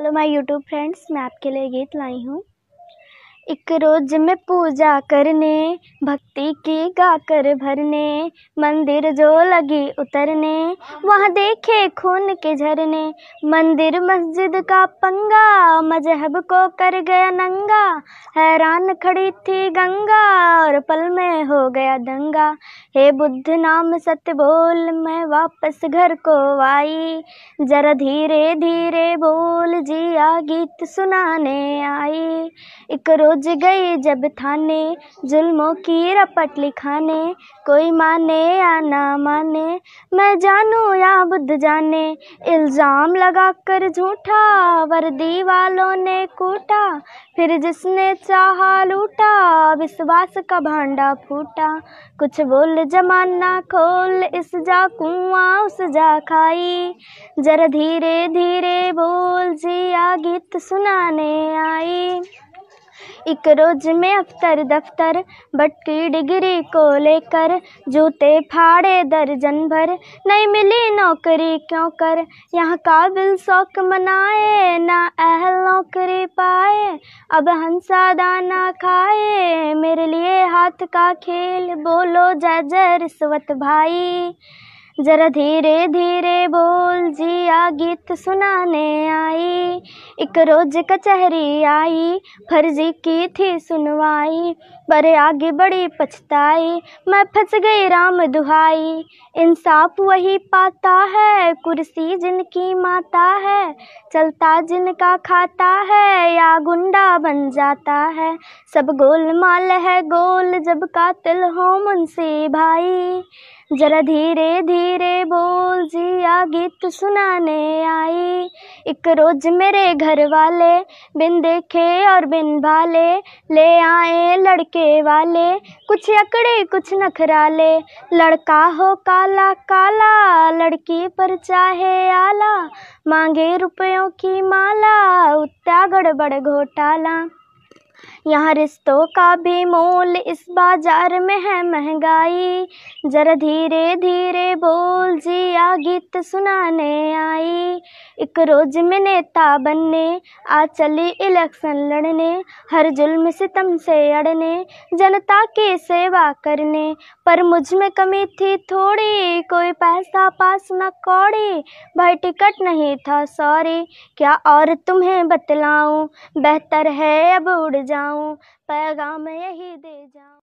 hello my YouTube friends मैं आपके लिए गीत लाई हूँ एक रोज में पूजा करने भक्ति की गाकर भरने मंदिर जो लगी उतरने वहाँ देखे खून के झरने मंदिर मस्जिद का पंगा मजहब को कर गया नंगा हैरान खड़ी थी गंगा और पल में हो गया दंगा हे बुद्ध नाम सत्य बोल मैं वापस घर को आई जरा धीरे धीरे बोल जिया गीत सुनाने आई एक रोज गई जब थाने जुल्मों की रपट लिखाने कोई माने या ना माने मैं जानू या बुद्ध जाने इल्ज़ाम लगा कर झूठा वर्दी वालों ने कूटा फिर जिसने चाहा लूटा विश्वास का भांडा फूटा कुछ बोल जमाना खोल इस जा कुआ उस जा खाई जर धीरे धीरे बोल आ गीत सुनाने आई एक रोज में अफ्तर दफ्तर बटकी डिग्री को लेकर जूते फाड़े दर्जन भर नहीं मिली नौकरी क्यों कर यहाँ काबिल शौक मनाए ना अहल नौकरी पाए अब हंसा दाना खाए हाथ का खेल बोलो जय रिश्वत भाई जरा धीरे धीरे बोल जिया गीत सुनाने आई एक रोज कचहरी आई फर्जी की थी सुनवाई पर आगे बड़ी पछताई मैं फंस गई राम दुहाई इंसाफ वही पाता है कुर्सी जिनकी माता है चलता जिनका खाता है या गुन बन जाता है सब गोलमाल है गोल जब कातिल हो मुंशी भाई जरा धीरे धीरे बोल जिया गीत सुनाने आई एक रोज मेरे घर वाले बिन देखे और बिन भाले ले आए लड़के वाले कुछ अकड़े कुछ नखराले लड़का हो काला काला लड़की पर चाहे आला मांगे रुपयों की माला उत्ता गड़बड़ घोटाला यहाँ रिश्तों का भी मोल इस बाजार में है महंगाई जरा धीरे धीरे बोल आ गीत सुनाने आई एक रोज में नेता बनने आ चली इलेक्शन लड़ने हर जुल्म सितम से अड़ने जनता की सेवा करने पर मुझ में कमी थी थोड़ी कोई पैसा पास न कौड़ी भाई टिकट नहीं था सॉरी क्या और तुम्हें बतलाऊं बेहतर है अब उड़ जाऊं पैगाम यही दे जाऊं